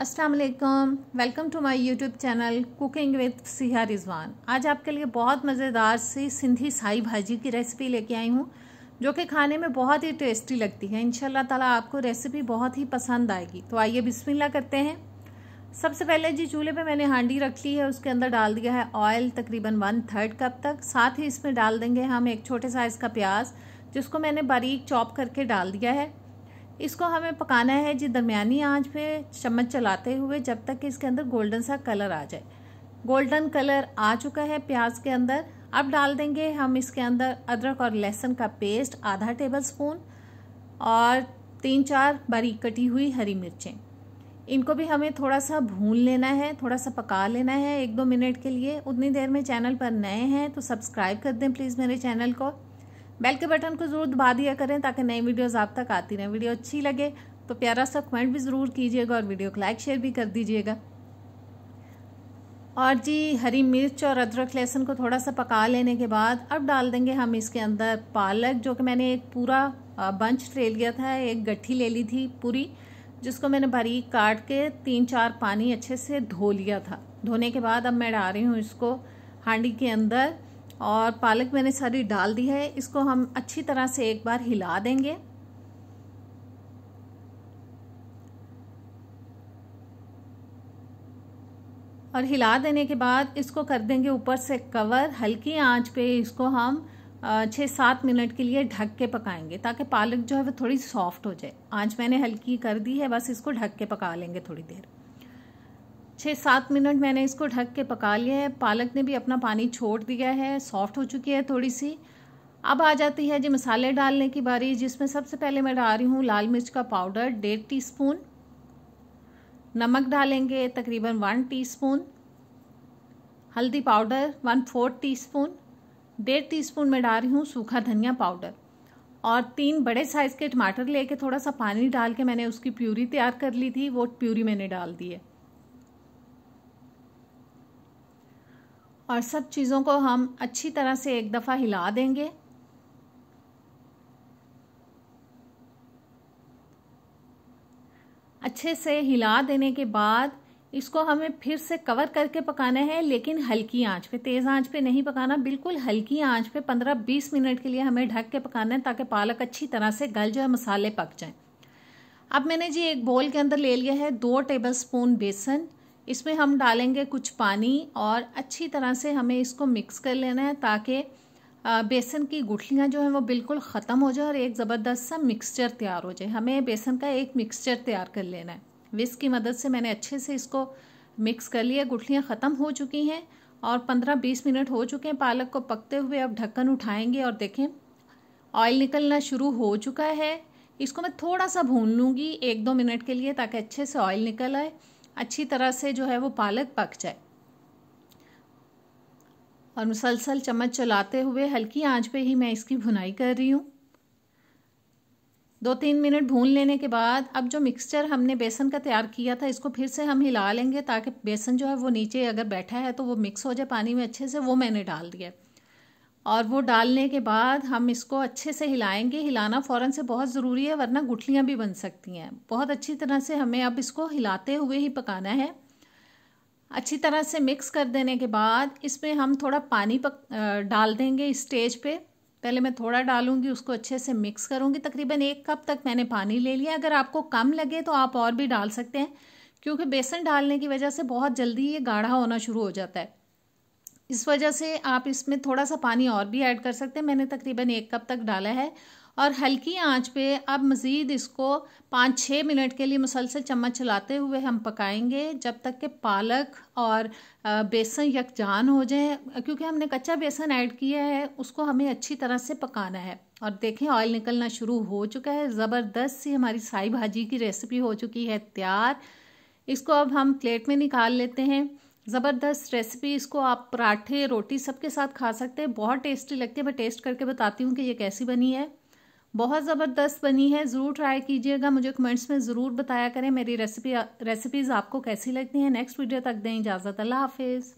असलकम welcome to my YouTube channel cooking with Siya Rizwan आज आपके लिए बहुत मज़ेदार सी सिंधी साई भाजी की रेसिपी लेके आई हूँ जो कि खाने में बहुत ही टेस्टी लगती है इन ताला आपको रेसिपी बहुत ही पसंद आएगी तो आइए बिस्मिल्लाह करते हैं सबसे पहले जी चूल्हे पे मैंने हांडी रख ली है उसके अंदर डाल दिया है ऑयल तकरीबन वन थर्ड कप तक साथ ही इसमें डाल देंगे हम एक छोटे साइज़ का प्याज जिसको मैंने बारीक चॉप करके डाल दिया है इसको हमें पकाना है जी दरमियानी आंच पे चम्मच चलाते हुए जब तक कि इसके अंदर गोल्डन सा कलर आ जाए गोल्डन कलर आ चुका है प्याज के अंदर अब डाल देंगे हम इसके अंदर अदरक और लहसुन का पेस्ट आधा टेबल स्पून और तीन चार बारीक कटी हुई हरी मिर्चें इनको भी हमें थोड़ा सा भून लेना है थोड़ा सा पका लेना है एक दो मिनट के लिए उतनी देर में चैनल पर नए हैं तो सब्सक्राइब कर दें प्लीज़ मेरे चैनल को बेल के बटन को ज़रूर दबा दिया करें ताकि नई वीडियोज़ आप तक आती रहें वीडियो अच्छी लगे तो प्यारा सा कमेंट भी ज़रूर कीजिएगा और वीडियो को लाइक शेयर भी कर दीजिएगा और जी हरी मिर्च और अदरक लहसुन को थोड़ा सा पका लेने के बाद अब डाल देंगे हम इसके अंदर पालक जो कि मैंने एक पूरा बंच ले लिया था एक गट्ठी ले ली थी पूरी जिसको मैंने बारीक काट के तीन चार पानी अच्छे से धो लिया था धोने के बाद अब मैं डाल रही हूँ इसको हांडी के अंदर और पालक मैंने सारी डाल दी है इसको हम अच्छी तरह से एक बार हिला देंगे और हिला देने के बाद इसको कर देंगे ऊपर से कवर हल्की आंच पे इसको हम छः सात मिनट के लिए ढक के पकाएंगे ताकि पालक जो है वो थोड़ी सॉफ्ट हो जाए आंच मैंने हल्की कर दी है बस इसको ढक के पका लेंगे थोड़ी देर छः सात मिनट मैंने इसको ढक के पका लिया है पालक ने भी अपना पानी छोड़ दिया है सॉफ्ट हो चुकी है थोड़ी सी अब आ जाती है जी मसाले डालने की बारी जिसमें सबसे पहले मैं डाल रही हूँ लाल मिर्च का पाउडर डेढ़ टीस्पून नमक डालेंगे तकरीबन वन टीस्पून हल्दी पाउडर वन फोर्थ टीस्पून डेढ़ टीस्पून मैं डाल रही हूँ सूखा धनिया पाउडर और तीन बड़े साइज़ के टमाटर लेके थोड़ा सा पानी डाल के मैंने उसकी प्यूरी तैयार कर ली थी वो प्यूरी मैंने डाल दी है और सब चीज़ों को हम अच्छी तरह से एक दफ़ा हिला देंगे अच्छे से हिला देने के बाद इसको हमें फिर से कवर करके पकाना है लेकिन हल्की आंच पे तेज़ आंच पे नहीं पकाना बिल्कुल हल्की आंच पे 15-20 मिनट के लिए हमें ढक के पकाना है ताकि पालक अच्छी तरह से गल जाए मसाले पक जाएं अब मैंने जी एक बोल के अंदर ले लिया है दो टेबलस्पून बेसन इसमें हम डालेंगे कुछ पानी और अच्छी तरह से हमें इसको मिक्स कर लेना है ताकि बेसन की गुठलियाँ जो हैं वो बिल्कुल ख़त्म हो जाए और एक ज़बरदस्त सा मिक्सचर तैयार हो जाए हमें बेसन का एक मिक्सचर तैयार कर लेना है विस की मदद से मैंने अच्छे से इसको मिक्स कर लिया गुठलियाँ ख़त्म हो चुकी हैं और पंद्रह बीस मिनट हो चुके हैं पालक को पकते हुए अब ढक्कन उठाएंगे और देखें ऑयल निकलना शुरू हो चुका है इसको मैं थोड़ा सा भून लूँगी एक दो मिनट के लिए ताकि अच्छे से ऑयल निकल आए अच्छी तरह से जो है वो पालक पक जाए और मुसलसल चम्मच चलाते हुए हल्की आंच पे ही मैं इसकी भुनाई कर रही हूँ दो तीन मिनट भून लेने के बाद अब जो मिक्सचर हमने बेसन का तैयार किया था इसको फिर से हम हिला लेंगे ताकि बेसन जो है वो नीचे अगर बैठा है तो वो मिक्स हो जाए पानी में अच्छे से वो मैंने डाल दिया और वो डालने के बाद हम इसको अच्छे से हिलाएंगे हिलाना फ़ौरन से बहुत ज़रूरी है वरना गुठलियाँ भी बन सकती हैं बहुत अच्छी तरह से हमें अब इसको हिलाते हुए ही पकाना है अच्छी तरह से मिक्स कर देने के बाद इसमें हम थोड़ा पानी पक डाल देंगे इस स्टेज पे पहले मैं थोड़ा डालूंगी उसको अच्छे से मिक्स करूंगी तकरीबन एक कप तक मैंने पानी ले लिया अगर आपको कम लगे तो आप और भी डाल सकते हैं क्योंकि बेसन डालने की वजह से बहुत जल्दी ये गाढ़ा होना शुरू हो जाता है इस वजह से आप इसमें थोड़ा सा पानी और भी ऐड कर सकते हैं मैंने तकरीबन एक कप तक डाला है और हल्की आंच पे अब मज़ीद इसको पाँच छः मिनट के लिए मुसलसल चम्मच चलाते हुए हम पकाएंगे जब तक कि पालक और बेसन यकजान हो जाए क्योंकि हमने कच्चा बेसन ऐड किया है उसको हमें अच्छी तरह से पकाना है और देखें ऑयल निकलना शुरू हो चुका है ज़बरदस्त सी हमारी साई भाजी की रेसिपी हो चुकी है तैयार इसको अब हम प्लेट में निकाल लेते हैं ज़बरदस्त रेसिपी इसको आप पराठे रोटी सबके साथ खा सकते हैं बहुत टेस्टी लगती है मैं टेस्ट करके बताती हूँ कि ये कैसी बनी है बहुत ज़बरदस्त बनी है ज़रूर ट्राई कीजिएगा मुझे कमेंट्स में ज़रूर बताया करें मेरी रेसिपी रेसिपीज़ आपको कैसी लगती हैं नेक्स्ट वीडियो तक दें इजाज़त अल्लाह हाफिज़